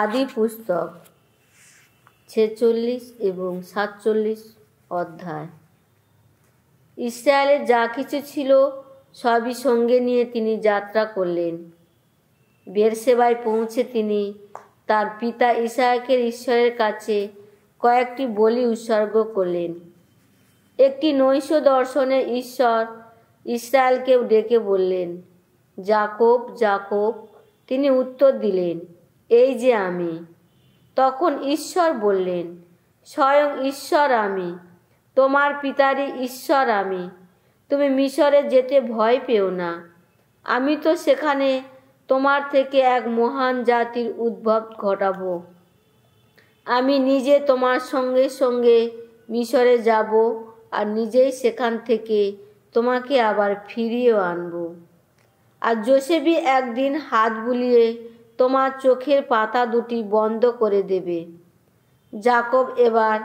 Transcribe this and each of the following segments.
আদি পুস্তক ছেচল্লিশ এবং সাতচল্লিশ অধ্যায় ইসরায়েলের যা কিছু ছিল সবই সঙ্গে নিয়ে তিনি যাত্রা করলেন বেরসেবায় পৌঁছে তিনি তার পিতা ইসায়কের ঈশ্বরের কাছে কয়েকটি বলি উৎসর্গ করলেন একটি নৈশ দর্শনে ঈশ্বর ইসরায়েলকে ডেকে বললেন জাকব জাকব তিনি উত্তর দিলেন এই যে আমি তখন ঈশ্বর বললেন স্বয়ং ঈশ্বর আমি তোমার পিতারই ঈশ্বর আমি তুমি মিশরে যেতে ভয় পেও না আমি তো সেখানে তোমার থেকে এক মহান জাতির উদ্ভব ঘটাব আমি নিজে তোমার সঙ্গে সঙ্গে মিশরে যাব আর নিজেই সেখান থেকে তোমাকে আবার ফিরিয়েও আনব আর জোসেবি একদিন হাত বুলিয়ে তোমার চোখের পাতা দুটি বন্ধ করে দেবে জাকব এবার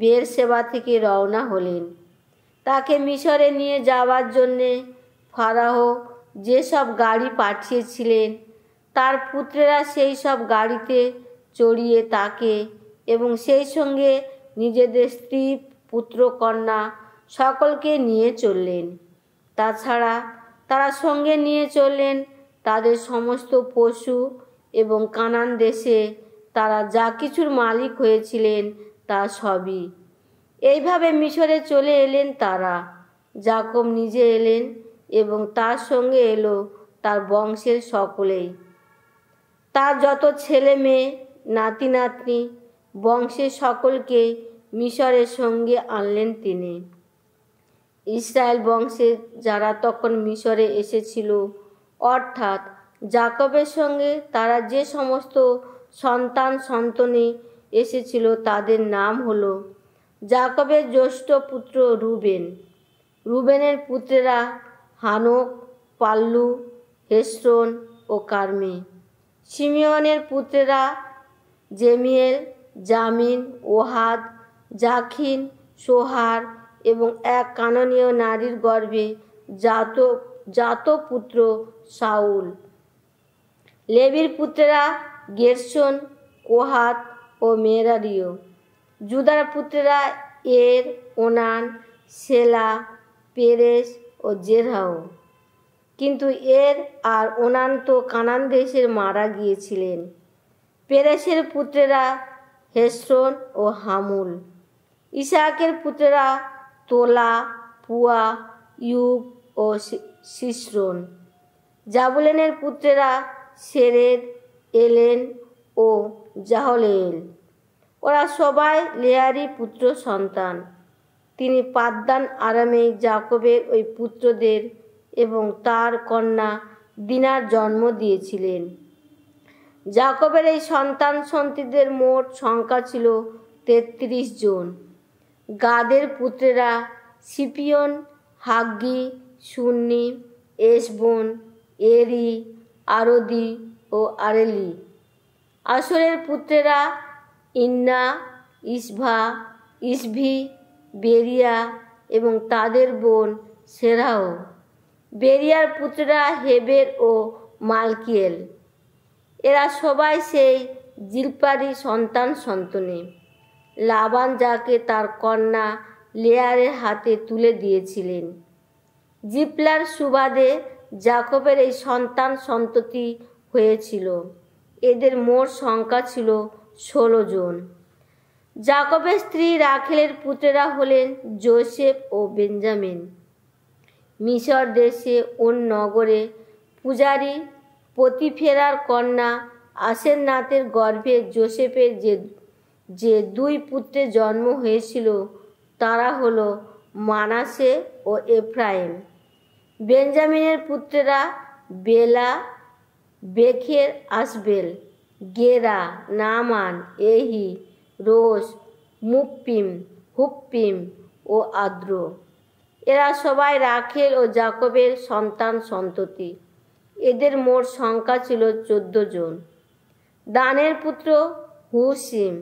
বের সেবা থেকে রওনা হলেন তাকে মিশরে নিয়ে যাওয়ার জন্যে ফারাহ যেসব গাড়ি পাঠিয়েছিলেন তার পুত্রেরা সেই সব গাড়িতে চড়িয়ে তাকে এবং সেই সঙ্গে নিজেদের স্ত্রী পুত্র কন্যা সকলকে নিয়ে চললেন তাছাড়া তারা সঙ্গে নিয়ে চললেন তাদের সমস্ত পশু এবং কানান দেশে তারা যা কিছুর মালিক হয়েছিলেন তা সবই এইভাবে মিশরে চলে এলেন তারা জাকব নিজে এলেন এবং তার সঙ্গে এলো তার বংশের সকলেই তার যত ছেলে মেয়ে নাতি নাতনি বংশের সকলকে মিশরের সঙ্গে আনলেন তিনি ইসরায়েল বংশে যারা তখন মিশরে এসেছিল অর্থাৎ জাকবের সঙ্গে তারা যে সমস্ত সন্তান সন্তনে এসেছিল তাদের নাম হলো জাকবের জ্যৈষ্ঠ পুত্র রুবেন রুবেনের পুত্রেরা হানক পাল্লু হেস্রন ও কার্মি সিমিয়নের পুত্রেরা জেমিয়েল জামিন ওহাদ জাখিন সোহার এবং এক কাননীয় নারীর গর্ভে জাত জাত পুত্র সাউল লেবির পুত্রেরা গেরসন কোহাত ও মেরারিও জুদার পুত্রেরা এর ওনান সেলা পেরেস ও জেরহাও কিন্তু এর আর ওনান তো কানান দেশের মারা গিয়েছিলেন পেরেসের পুত্রেরা হেসরন ও হামুল ইসাকের পুত্রেরা তোলা পুয়া ইউব ও শিশ্রন জাবুলেনের পুত্রেরা সেরেদ এলেন ও জাহলেল ওরা সবাই লেয়ারি পুত্র সন্তান তিনি পাদ্দান আরামে জাকবের ওই পুত্রদের এবং তার কন্যা দিনার জন্ম দিয়েছিলেন জাকবের এই সন্তান সন্তিদের মোট সংখ্যা ছিল তেত্রিশ জন গাদের পুত্রেরা সিপিয়ন হাগ্গি সুন্নি এসবন এরি আরদি ও আরেলি আসরের পুত্রেরা ইন্না ইসভা ইসভি বেরিয়া এবং তাদের বোন সেরাও বেরিয়ার পুত্রেরা হেবের ও মালকিয়েল এরা সবাই সেই জিলপারি সন্তান সন্তনে লাবান যাকে তার কন্যা লেয়ারের হাতে তুলে দিয়েছিলেন জিপলার সুবাদে জাকবের এই সন্তান সন্ততি হয়েছিল এদের মোট সংখ্যা ছিল ষোলো জন জাকবের স্ত্রী রাখেলের পুত্রেরা হলেন জোসেফ ও বেঞ্জামিন মিশর দেশে ও নগরে পূজারী প্রতিফেরার কন্যা আসেন নাথের গর্ভে জোসেফের যে যে দুই পুত্রের জন্ম হয়েছিল তারা হলো মানাসে ও এফ্রাইম বেঞ্জামিনের পুত্রেরা বেলা বেখের আসবেল গেরা নামান এহি রোস মুপিম হুপিম ও আদ্র এরা সবাই রাখেল ও জাকবের সন্তান সন্ততি এদের মোট সংখ্যা ছিল চোদ্দ জন দানের পুত্র হুসিম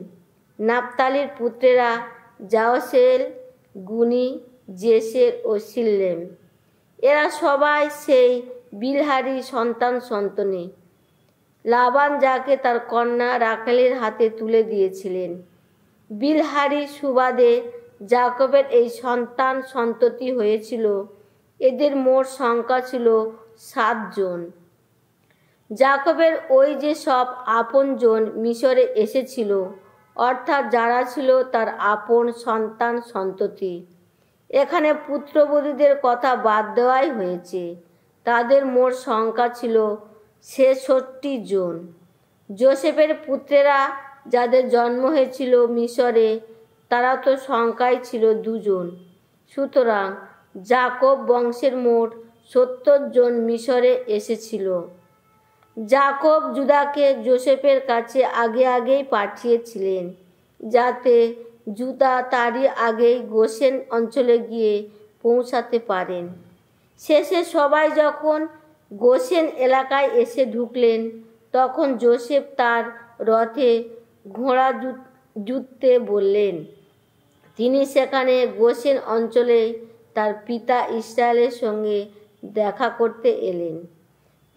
নাপতালির পুত্রেরা জাওসেল গুনি জেসের ও সিল্লেম এরা সবাই সেই বিলহারি সন্তান সন্তনে লাবান যাকে তার কন্যা রাখালের হাতে তুলে দিয়েছিলেন বিলহারি সুবাদে জাকবের এই সন্তান সন্ততি হয়েছিল এদের মোট সংখ্যা ছিল সাতজন জাকবের ওই যে সব আপনজন মিশরে এসেছিল অর্থাৎ যারা ছিল তার আপন সন্তান সন্ততি এখানে পুত্রবধূদের কথা বাদ দেওয়াই হয়েছে তাদের মোট সংখ্যা ছিল ছেষট্টি জন জোসেফের পুত্রেরা যাদের জন্ম হয়েছিল মিশরে তারা তো সংখ্যায় ছিল দুজন সুতরাং জাকব বংশের মোট সত্তর জন মিশরে এসেছিল জাকব জুদাকে জোসেফের কাছে আগে আগেই পাঠিয়েছিলেন যাতে জুদা তারই আগেই গোসেন অঞ্চলে গিয়ে পৌঁছাতে পারেন শেষে সবাই যখন গোসেন এলাকায় এসে ঢুকলেন তখন জোসেফ তার রথে ঘোড়া জুততে বললেন তিনি সেখানে গোসেন অঞ্চলে তার পিতা ইসরায়েলের সঙ্গে দেখা করতে এলেন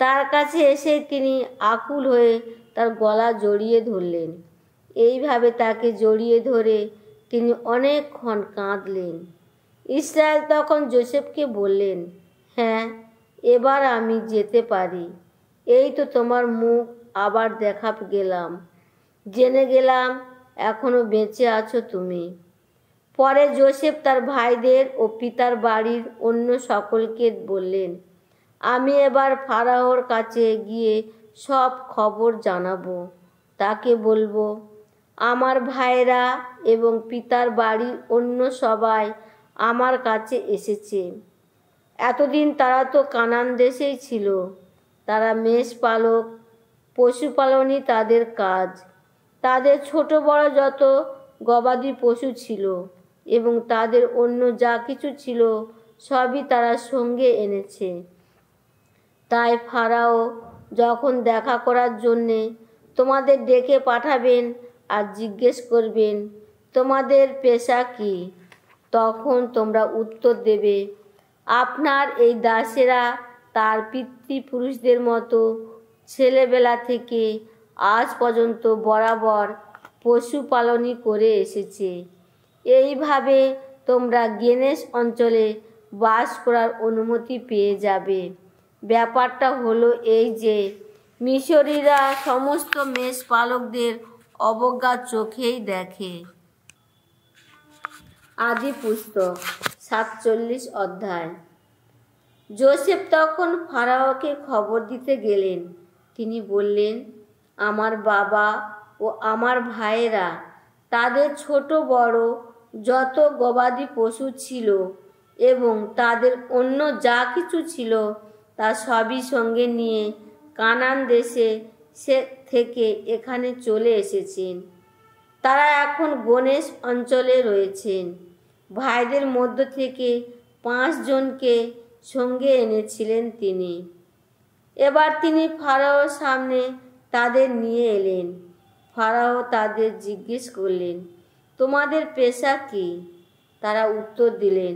তার কাছে এসে তিনি আকুল হয়ে তার গলা জড়িয়ে ধরলেন এইভাবে তাকে জড়িয়ে ধরে তিনি অনেকক্ষণ কাঁদলেন ইসরায়েল তখন জোসেফকে বললেন হ্যাঁ এবার আমি যেতে পারি এই তো তোমার মুখ আবার দেখা গেলাম জেনে গেলাম এখনও বেঁচে আছো তুমি পরে জোসেফ তার ভাইদের ও পিতার বাড়ির অন্য সকলকে বললেন আমি এবার ফারাহর কাছে গিয়ে সব খবর জানাবো তাকে বলবো আমার ভাইরা এবং পিতার বাড়ির অন্য সবাই আমার কাছে এসেছে এতদিন তারা তো কানান দেশেই ছিল তারা মেষ পালক পশুপালনই তাদের কাজ তাদের ছোট বড় যত গবাদি পশু ছিল এবং তাদের অন্য যা কিছু ছিল সবই তারা সঙ্গে এনেছে তাই ফারাও যখন দেখা করার জন্যে তোমাদের ডেকে পাঠাবেন আর জিজ্ঞেস করবেন তোমাদের পেশা কি তখন তোমরা উত্তর দেবে আপনার এই দাসেরা তার পিতৃপুরুষদের মতো ছেলেবেলা থেকে আজ পর্যন্ত বরাবর পশুপালনই করে এসেছে এইভাবে তোমরা গেনেশ অঞ্চলে বাস করার অনুমতি পেয়ে যাবে ব্যাপারটা হলো এই যে মিশরীরা সমস্ত মেষ পালকদের অবজ্ঞা চোখেই দেখে আদি পুস্তক সাতচল্লিশ অধ্যায় জোসেফ তখন ফারাওকে খবর দিতে গেলেন তিনি বললেন আমার বাবা ও আমার ভাইয়েরা তাদের ছোট বড় যত গবাদি পশু ছিল এবং তাদের অন্য যা কিছু ছিল তা সবই সঙ্গে নিয়ে কানান দেশে সে থেকে এখানে চলে এসেছেন তারা এখন গণেশ অঞ্চলে রয়েছেন ভাইদের মধ্য থেকে পাঁচজনকে সঙ্গে এনেছিলেন তিনি এবার তিনি ফারাওর সামনে তাদের নিয়ে এলেন ফারাও তাদের জিজ্ঞেস করলেন তোমাদের পেশা কি তারা উত্তর দিলেন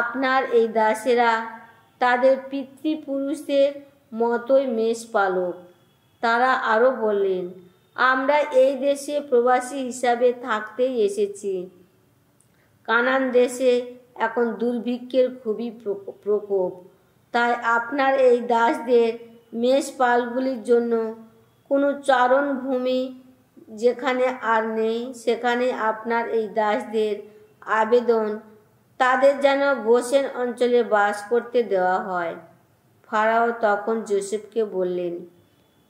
আপনার এই দাসেরা তাদের পিতৃপুরুষদের মতোই মেষ পালক তারা আরও বললেন আমরা এই দেশে প্রবাসী হিসাবে থাকতেই এসেছি কানান দেশে এখন দুর্ভিক্ষের খুবই প্রকোপ তাই আপনার এই দাসদের মেষপালগুলির জন্য কোনো চারণভূমি যেখানে আর নেই সেখানে আপনার এই দাসদের আবেদন তাদের যেন গোসেন অঞ্চলে বাস করতে দেওয়া হয় ফারাও তখন জোসেফকে বললেন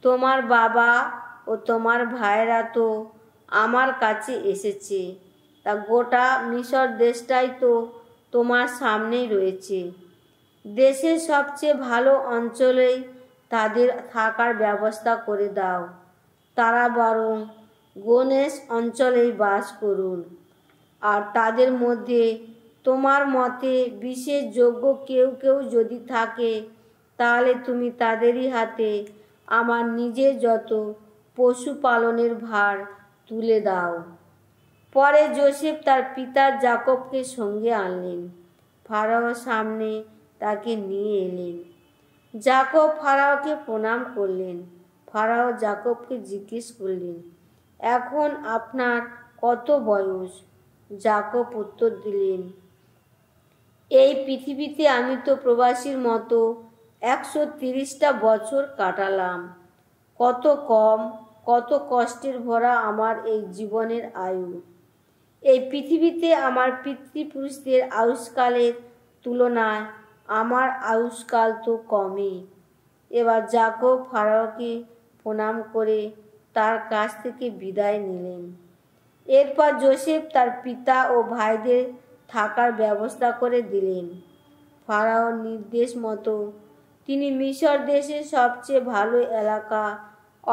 তোমার বাবা ও তোমার ভাইরা তো আমার কাছে এসেছে তা গোটা মিশর দেশটাই তো তোমার সামনেই রয়েছে দেশের সবচেয়ে ভালো অঞ্চলেই তাদের থাকার ব্যবস্থা করে দাও তারা বরং গণেশ অঞ্চলেই বাস করুন আর তাদের মধ্যে তোমার মতে বিশেষ যোগ্য কেউ কেউ যদি থাকে তাহলে তুমি তাদেরই হাতে আমার নিজের যত পশুপালনের ভার তুলে দাও পরে জোসেফ তার পিতার জাকবকে সঙ্গে আনলেন ফারাও সামনে তাকে নিয়ে এলেন জাকব ফারাওকে প্রণাম করলেন ফারাও জাকবকে জিজ্ঞেস করলেন এখন আপনার কত বয়স জাকব উত্তর দিলেন এই পৃথিবীতে আমি তো প্রবাসীর মতো একশো তিরিশটা বছর কাটালাম কত কম কত কষ্টের ভরা আমার এই জীবনের আয়ু এই পৃথিবীতে আমার পিতৃপুরুষদের আয়ুষ্কালের তুলনায় আমার আয়ুষ্কাল তো কমই এবার জাগো ফারাওকে প্রণাম করে তার কাছ থেকে বিদায় নিলেন এরপর জোসেফ তার পিতা ও ভাইদের থাকার ব্যবস্থা করে দিলেন ফারাওর নির্দেশ মতো তিনি মিশর দেশের সবচেয়ে ভালো এলাকা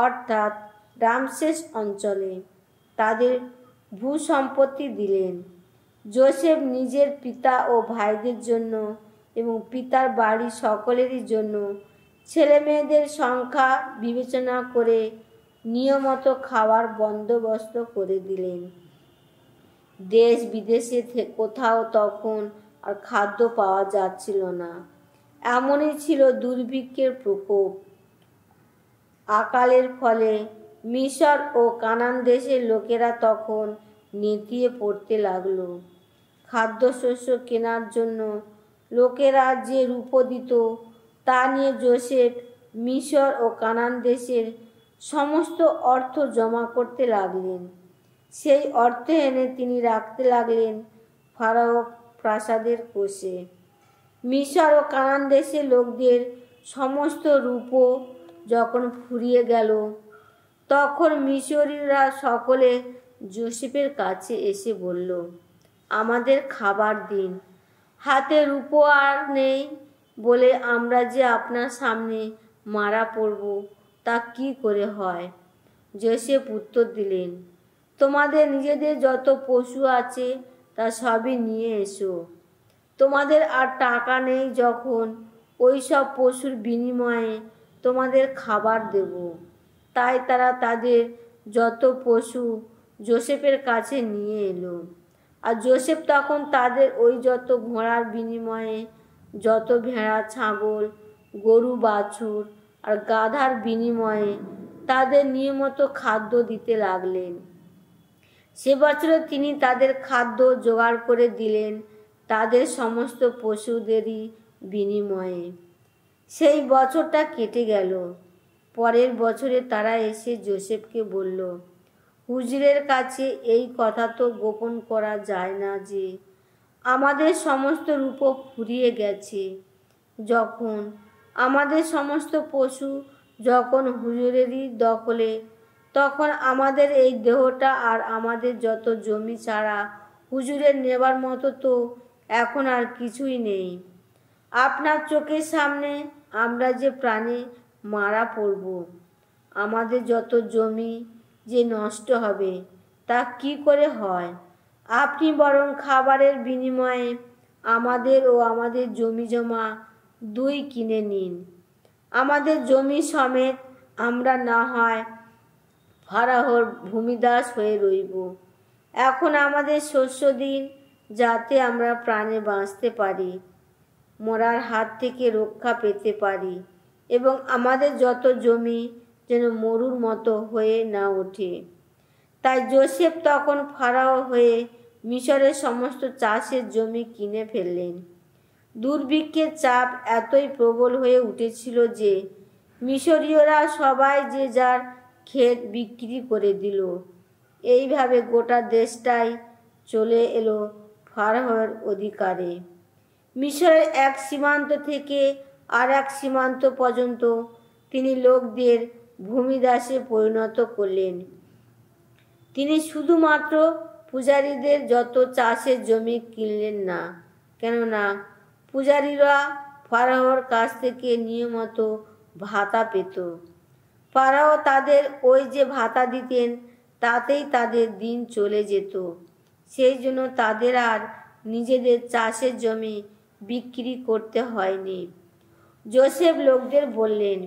অর্থাৎ রামসেস অঞ্চলে তাদের ভূসম্পত্তি দিলেন জোসেফ নিজের পিতা ও ভাইদের জন্য এবং পিতার বাড়ি সকলেরই জন্য ছেলে মেয়েদের সংখ্যা বিবেচনা করে নিয়মত খাওয়ার বন্দোবস্ত করে দিলেন দেশ বিদেশে কোথাও তখন আর খাদ্য পাওয়া যাচ্ছিল না এমনই ছিল দুর্ভিক্ষের প্রকোপ আকালের ফলে মিশর ও কানান দেশের লোকেরা তখন নেতিয়ে পড়তে লাগলো খাদ্যশস্য কেনার জন্য লোকেরা যে রূপ দিত তা নিয়ে জোসেফ মিশর ও কানান দেশের সমস্ত অর্থ জমা করতে লাগলেন সেই অর্থ এনে তিনি রাখতে লাগলেন ফারাও প্রাসাদের কোষে মিশর ও কানান দেশে লোকদের সমস্ত রূপও যখন ফুরিয়ে গেল তখন মিশরীরা সকলে জোসেফের কাছে এসে বলল আমাদের খাবার দিন হাতে রূপো আর নেই বলে আমরা যে আপনার সামনে মারা পড়ব তা কি করে হয় জোসেফ উত্তর দিলেন তোমাদের নিজেদের যত পশু আছে তা সবই নিয়ে এসো তোমাদের আর টাকা নেই যখন ওই সব পশুর বিনিময়ে তোমাদের খাবার দেব তাই তারা তাদের যত পশু জোসেফের কাছে নিয়ে এলো আর জোসেফ তখন তাদের ওই যত ঘোড়ার বিনিময়ে যত ভেড়া ছাগল গরু বাছুর আর গাধার বিনিময়ে তাদের নিয়মিত খাদ্য দিতে লাগলেন সে বছরে তিনি তাদের খাদ্য জোগাড় করে দিলেন তাদের সমস্ত পশুদেরই বিনিময়ে সেই বছরটা কেটে গেল পরের বছরে তারা এসে জোসেফকে বলল হুজরের কাছে এই কথা তো গোপন করা যায় না যে আমাদের সমস্ত রূপ ফুরিয়ে গেছে যখন আমাদের সমস্ত পশু যখন হুজুরেরই দখলে তখন আমাদের এই দেহটা আর আমাদের যত জমি ছাড়া হুজুরের নেবার মতো তো এখন আর কিছুই নেই আপনার চোখের সামনে আমরা যে প্রাণে মারা পড়ব আমাদের যত জমি যে নষ্ট হবে তা কি করে হয় আপনি বরং খাবারের বিনিময়ে আমাদের ও আমাদের জমি জমা দুই কিনে নিন আমাদের জমি সমেত আমরা না হয় ফারাহর ভূমিদাস হয়ে রইব এখন আমাদের শস্য দিন যাতে আমরা প্রাণে বাঁচতে পারি মরার হাত থেকে রক্ষা পেতে পারি এবং আমাদের যত জমি যেন মরুর মতো হয়ে না ওঠে তাই জোসেফ তখন ফারাও হয়ে মিশরের সমস্ত চাষের জমি কিনে ফেললেন দুর্ভিক্ষের চাপ এতই প্রবল হয়ে উঠেছিল যে মিশরীয়রা সবাই যে যার ক্ষেত বিক্রি করে দিল এইভাবে গোটা দেশটাই চলে এলো হওয়ার অধিকারে মিশরের এক সীমান্ত থেকে আর এক সীমান্ত পর্যন্ত তিনি লোকদের ভূমিদাসে পরিণত করলেন তিনি শুধুমাত্র পূজারীদের যত চাষের জমি কিনলেন না কেননা পূজারীরা ফারাহর কাছ থেকে নিয়মিত ভাতা পেত ফারাহ তাদের ওই যে ভাতা দিতেন তাতেই তাদের দিন চলে যেত সেই জন্য তাদের আর নিজেদের চাষের জমি বিক্রি করতে হয়নি জোসেফ লোকদের বললেন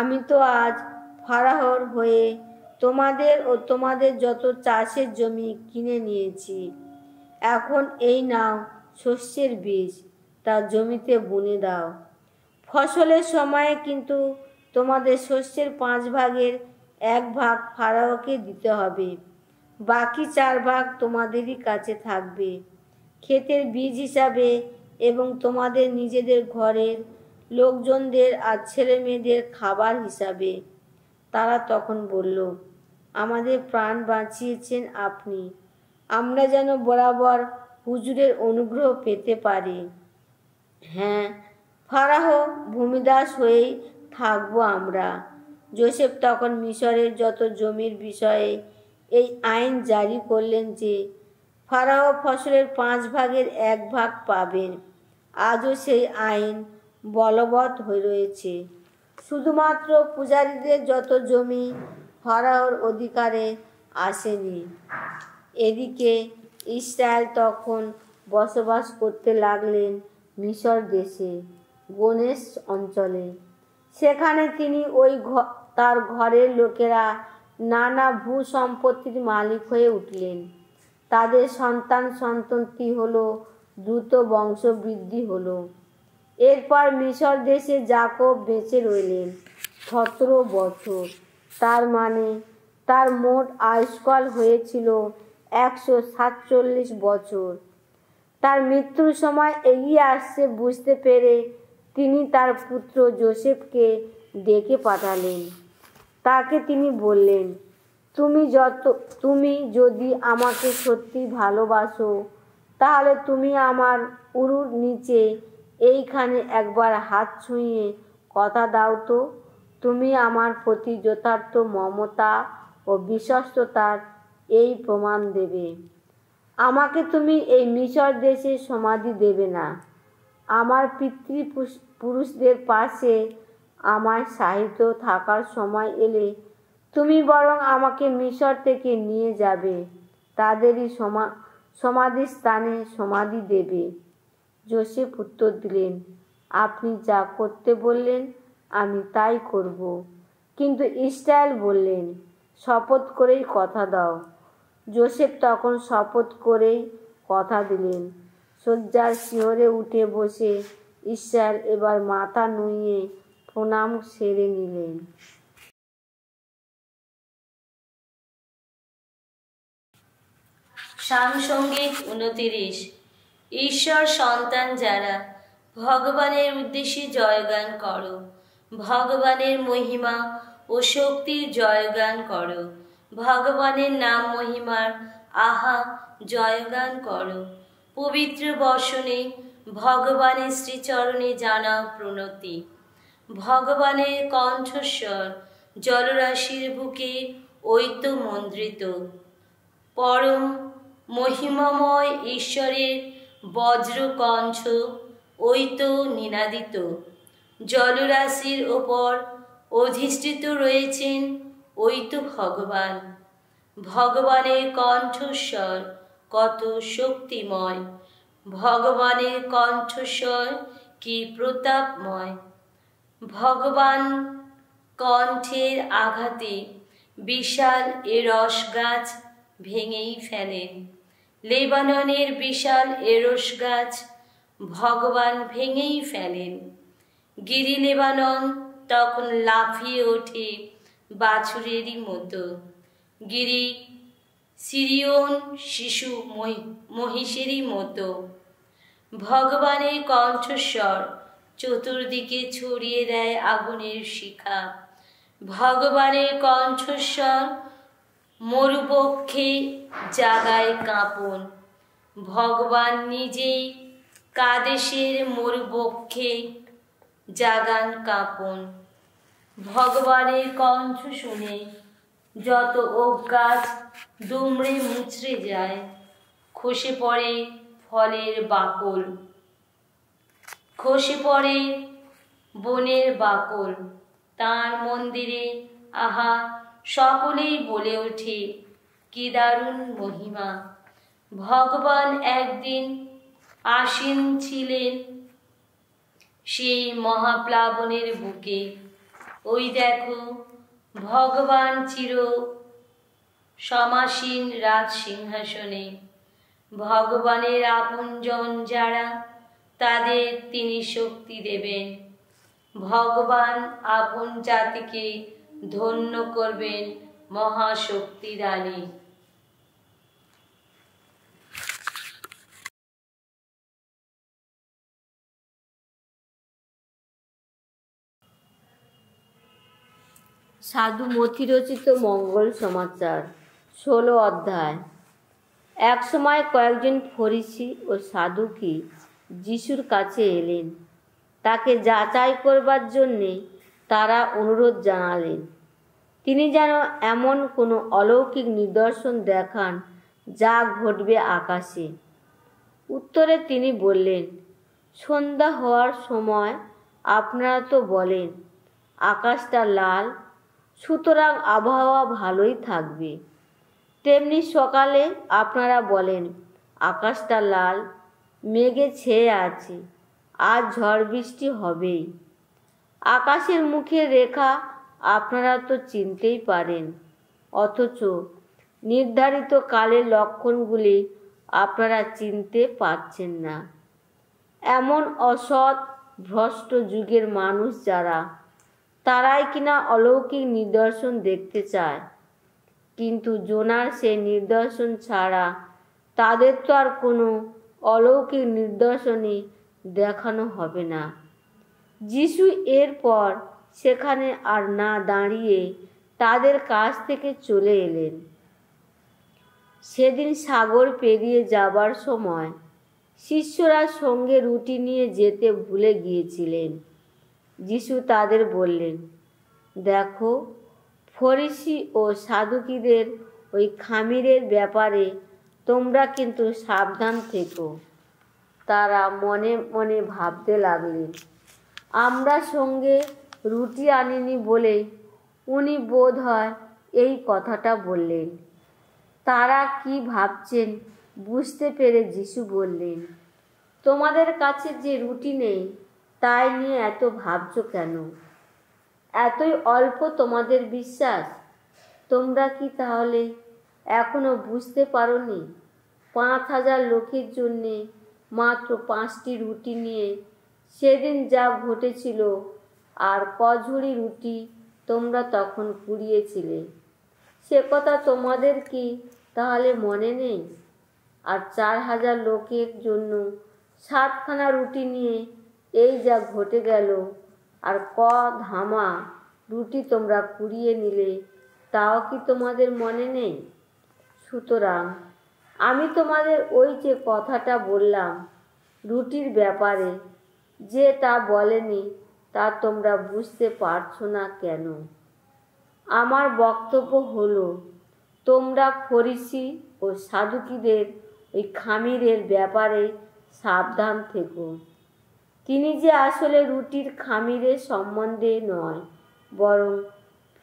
আমি তো আজ ফারাহর হয়ে তোমাদের ও তোমাদের যত চাষের জমি কিনে নিয়েছি এখন এই নাও শস্যের বীজ তা জমিতে বুনে দাও ফসলের সময়ে কিন্তু তোমাদের শস্যের পাঁচ ভাগের এক ভাগ ফারাওকে দিতে হবে বাকি চার ভাগ তোমাদেরই কাছে থাকবে ক্ষেতের বীজ হিসাবে এবং তোমাদের নিজেদের ঘরের লোকজনদের আর ছেলে মেয়েদের খাবার হিসাবে তারা তখন বলল আমাদের প্রাণ বাঁচিয়েছেন আপনি আমরা যেন বরাবর হুজুরের অনুগ্রহ পেতে পারি হ্যাঁ ফারাহ ভূমিদাস হয়েই থাকবো আমরা জোসেফ তখন মিশরের যত জমির বিষয়ে এই আইন জারি করলেন যে ফারাও ফসলের পাঁচ ভাগের এক ভাগ পাবেন আজও সেই আইন বলবৎ হয়ে রয়েছে শুধুমাত্র পূজারীদের যত জমি ফারাওর অধিকারে আসেনি এদিকে ইসরায়েল তখন বসবাস করতে লাগলেন মিশর দেশে গণেশ অঞ্চলে সেখানে তিনি ওই তার ঘরের লোকেরা নানা ভূ সম্পত্তির মালিক হয়ে উঠলেন তাদের সন্তান সন্ততি হলো দ্রুত বংশবৃদ্ধি হলো এরপর মিশর দেশে জাকব বেঁচে রইলেন সতেরো বছর তার মানে তার মোট আয়ুষ্কাল হয়েছিল একশো সাতচল্লিশ বছর তার মৃত্যুর সময় এগিয়ে আসছে বুঝতে পেরে তিনি তার পুত্র জোসেফকে ডেকে পাঠালেন তাকে তিনি বললেন তুমি যত তুমি যদি আমাকে সত্যি ভালোবাসো তাহলে তুমি আমার উরুর নিচে এইখানে একবার হাত ছুঁয়ে কথা দাও তো তুমি আমার প্রতি যথার্থ মমতা ও বিশ্বস্ততার এই প্রমাণ দেবে আমাকে তুমি এই মিশর দেশে সমাধি দেবে না আমার পিতৃ পুরুষদের পাশে আমার সাহিত্য থাকার সময় এলে তুমি বরং আমাকে মিশর থেকে নিয়ে যাবে তাদেরই সমা সমাধি স্থানে সমাধি দেবে জোসেফ উত্তর দিলেন আপনি যা করতে বললেন আমি তাই করব কিন্তু ইসরায়েল বললেন শপথ করেই কথা দাও জোসেফ তখন শপথ করেই কথা দিলেন শয্যার শিহরে উঠে বসে ঈশ্বর এবার মাথা নুইয়ে প্রণাম সেরে নিলেন শ্যামসঙ্গীত উনতিরিশ ঈশ্বর সন্তান যারা ভগবানের উদ্দেশ্যে জয়গান করো ভগবানের মহিমা ও শক্তির জয়গান করো ভগবানের নাম মহিমার আহা জয়গান করো পবিত্র বসনে ভগবানের শ্রীচরণে জানাও প্রণতি ভগবানের কণ্ঠস্বর জলরাশির বুকে ঐত মন্দ্রিত পরম মহিমাময় ঈশ্বরের বজ্র বজ্রকণ্ঠ ঐত নিনাদিত জলরাশির ওপর অধিষ্ঠিত রয়েছেন ঐত ভগবান ভগবানের কণ্ঠস্বর কত শক্তিময় ভগবানের কণ্ঠস্বর কি প্রতাপময় ভগবান কণ্ঠের আঘাতে বিশাল এ রস গাছ ভেঙেই ফেলেন লেবাননের বিশাল এরস গাছ ভগবান ভেঙেই ফেলেন গিরি লেবানন তখন লাফিয়ে ওঠে বাছুরেরই মতো গিরি সিরিয়ন শিশু মহিষেরই মতো ভগবানের কণ্ঠস্বর চতুর্দিকে ছড়িয়ে দেয় আগুনের শিখা ভগবানের কণ্ঠস্বর মরুপক্ষে জাগায় কাঁপন ভগবান নিজেই কাদেশের মরুপক্ষে জাগান কাঁপন ভগবানের কণ্ঠ শুনে যত অজ্ঞাত দুমড়ে মুচড়ে যায় খসে পড়ে ফলের বাকল খসে পড়ে বনের বাকল তার মন্দিরে আহা সকলেই বলে ওঠে কি দারুণ মহিমা ভগবান একদিন আসীন ছিলেন সেই মহাপ্লাবনের বুকে ওই দেখো ভগবান চির সমাসীন রাজ সিংহাসনে ভগবানের আপনজন যারা তাদের তিনি শক্তি দেবেন ভগবান আপন জাতিকে ধন্য করবেন মহাশক্তি দানে সাধু মথিরচিত মঙ্গল সমাচার ষোলো অধ্যায় এক সময় কয়েকজন ফরিসি ও সাধু কি যিশুর কাছে এলেন তাকে যাচাই করবার জন্যে তারা অনুরোধ জানালেন তিনি যেন এমন কোনো অলৌকিক নিদর্শন দেখান যা ঘটবে আকাশে উত্তরে তিনি বললেন সন্ধ্যা হওয়ার সময় আপনারা তো বলেন আকাশটা লাল সুতরাং আবহাওয়া ভালোই থাকবে তেমনি সকালে আপনারা বলেন আকাশটা লাল মেঘে ছেয়ে আছে আজ ঝড় বৃষ্টি হবেই আকাশের মুখে রেখা আপনারা তো চিনতেই পারেন অথচ নির্ধারিত কালের লক্ষণগুলি আপনারা চিনতে পারছেন না এমন অসৎ ভ্রষ্ট যুগের মানুষ যারা তারাই কিনা অলৌকিক নিদর্শন দেখতে চায় কিন্তু জোনার সেই নিদর্শন ছাড়া তাদের তো আর কোনো অলৌকিক নিদর্শনে দেখানো হবে না যিশু এরপর সেখানে আর না দাঁড়িয়ে তাদের কাছ থেকে চলে এলেন সেদিন সাগর পেরিয়ে যাবার সময় শিষ্যরা সঙ্গে রুটি নিয়ে যেতে ভুলে গিয়েছিলেন যিশু তাদের বললেন দেখো ফরিসি ও সাধুকীদের ওই খামিরের ব্যাপারে তোমরা কিন্তু সাবধান থেকো তারা মনে মনে ভাবতে লাগলেন আমরা সঙ্গে রুটি আনিনি বলে উনি বোধ হয় এই কথাটা বললেন তারা কি ভাবছেন বুঝতে পেরে যিশু বললেন তোমাদের কাছে যে রুটি নেই তাই নিয়ে এত ভাবছ কেন এতই অল্প তোমাদের বিশ্বাস তোমরা কি তাহলে এখনও বুঝতে পারোনি পাঁচ হাজার লোকের জন্যে মাত্র পাঁচটি রুটি নিয়ে সেদিন যা ঘটেছিল আর কঝুরি রুটি তোমরা তখন কুড়িয়েছিলে সে কথা তোমাদের কি তাহলে মনে নেই আর চার হাজার লোকের জন্য সাতখানা রুটি নিয়ে এই যা ঘটে গেল আর ক ধামা রুটি তোমরা কুড়িয়ে নিলে তাও কি তোমাদের মনে নেই সুতরাং আমি তোমাদের ওই যে কথাটা বললাম রুটির ব্যাপারে যে তা বলেনি তা তোমরা বুঝতে পারছো না কেন আমার বক্তব্য হলো তোমরা ফরিসি ও সাধুকিদের ওই খামিরের ব্যাপারে সাবধান থেকো তিনি যে আসলে রুটির খামিরের সম্বন্ধে নয় বরং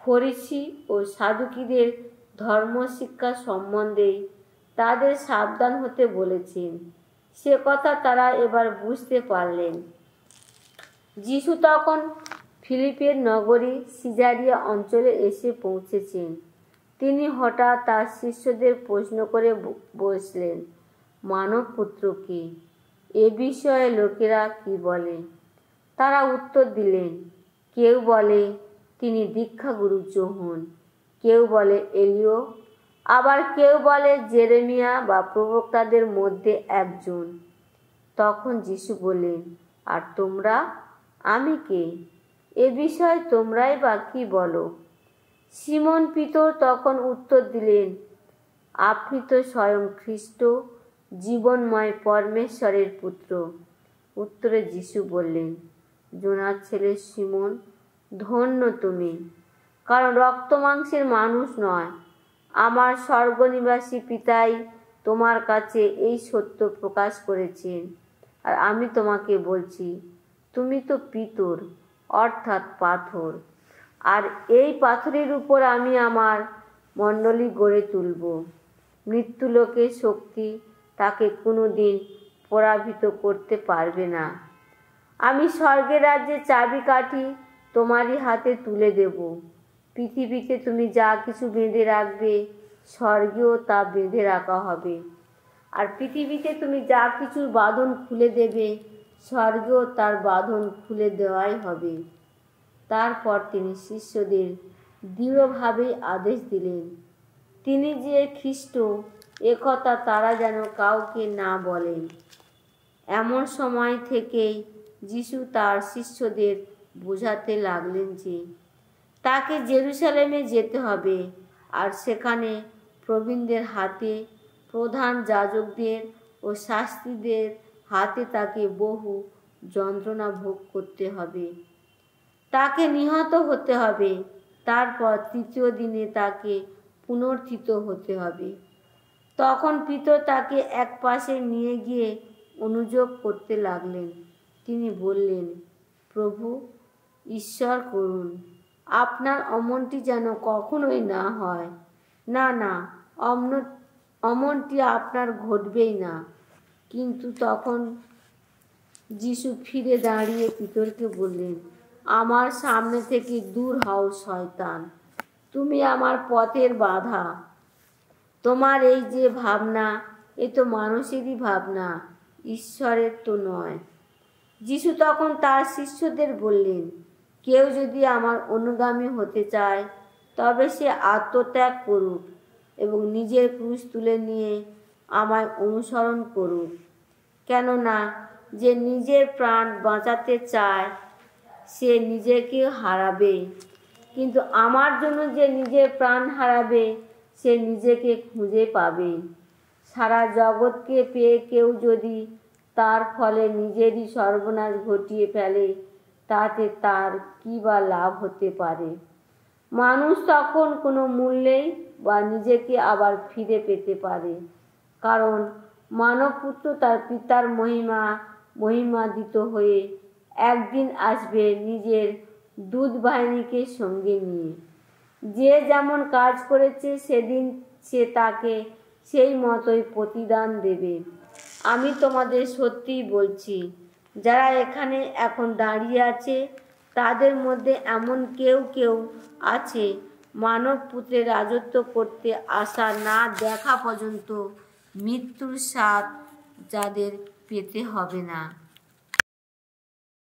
ফরিসি ও সাধুকিদের ধর্মশিক্ষা সম্বন্ধেই তাদের সাবধান হতে বলেছেন সে কথা তারা এবার বুঝতে পারলেন যিশু তখন ফিলিপের নগরী সিজারিয়া অঞ্চলে এসে পৌঁছেছেন তিনি হঠাৎ তার শিষ্যদের প্রশ্ন করে বসলেন মানব পুত্রকে এ বিষয়ে লোকেরা কি বলে তারা উত্তর দিলেন কেউ বলে তিনি দীক্ষাগুরু চৌহন কেউ বলে এলিও আবার কেউ বলে জেরেমিয়া বা প্রবক্তাদের মধ্যে একজন তখন যিশু বললেন আর তোমরা আমি কে এ বিষয়ে তোমরাই বা কি বলো সিমন পিতর তখন উত্তর দিলেন আপনি তো স্বয়ং খ্রিস্ট জীবনময় পরমেশ্বরের পুত্র উত্তরে যিশু বললেন জোনার ছেলে সিমন ধন্য তুমি কারণ রক্ত মাংসের মানুষ নয় আমার স্বর্গনিবাসী পিতাই তোমার কাছে এই সত্য প্রকাশ করেছেন আর আমি তোমাকে বলছি তুমি তো পিতর অর্থাৎ পাথর আর এই পাথরের উপর আমি আমার মণ্ডলী গড়ে তুলব মৃত্যুলোকের শক্তি তাকে কোনো দিন পরাভূত করতে পারবে না আমি স্বর্গের রাজ্যে চাবি কাঠি তোমারই হাতে তুলে দেবো পৃথিবীতে তুমি যা কিছু বেঁধে রাখবে স্বর্গেও তা বেঁধে রাখা হবে আর পৃথিবীতে তুমি যা কিছু বাঁধন খুলে দেবে স্বর্গেও তার বাঁধন খুলে দেওয়াই হবে তারপর তিনি শিষ্যদের দৃঢ়ভাবে আদেশ দিলেন তিনি যে খ্রিস্ট একথা তারা যেন কাউকে না বলেন এমন সময় থেকেই যিশু তার শিষ্যদের বোঝাতে লাগলেন যে তাকে জেরুসালেমে যেতে হবে আর সেখানে প্রবীণদের হাতে প্রধান যাজকদের ও শাস্তিদের হাতে তাকে বহু যন্ত্রণা ভোগ করতে হবে তাকে নিহত হতে হবে তারপর তৃতীয় দিনে তাকে পুনর্থিত হতে হবে তখন পিত তাকে এক পাশে নিয়ে গিয়ে অনুযোগ করতে লাগলেন তিনি বললেন প্রভু ঈশ্বর করুন আপনার অমনটি যেন কখনোই না হয় না না অমন অমনটি আপনার ঘটবেই না কিন্তু তখন যিশু ফিরে দাঁড়িয়ে পিতরকে বললেন আমার সামনে থেকে দূর হও শয়তান তুমি আমার পথের বাধা তোমার এই যে ভাবনা এ তো মানুষেরই ভাবনা ঈশ্বরের তো নয় যিশু তখন তার শিষ্যদের বললেন কেউ যদি আমার অনুগামী হতে চায় তবে সে আত্মত্যাগ করুক এবং নিজের ক্রুশ তুলে নিয়ে আমায় অনুসরণ করুক কেননা যে নিজের প্রাণ বাঁচাতে চায় সে নিজেকে হারাবে কিন্তু আমার জন্য যে নিজের প্রাণ হারাবে সে নিজেকে খুঁজে পাবে সারা জগৎকে পেয়ে কেউ যদি তার ফলে নিজেরই সর্বনাশ ঘটিয়ে ফেলে তাতে তার কী বা লাভ হতে পারে মানুষ তখন কোনো মূল্যেই বা নিজেকে আবার ফিরে পেতে পারে কারণ মানবপুত্র তার পিতার মহিমা মহিমাদিত হয়ে একদিন আসবে নিজের দুধ বাহিনীকে সঙ্গে নিয়ে যে যেমন কাজ করেছে সেদিন সে তাকে সেই মতোই প্রতিদান দেবে আমি তোমাদের সত্যিই বলছি যারা এখানে এখন দাঁড়িয়ে আছে তাদের মধ্যে এমন কেউ কেউ আছে মানব পুত্রের রাজত্ব করতে আসা না দেখা পর্যন্ত মৃত্যুর স্বাদ যাদের পেতে হবে না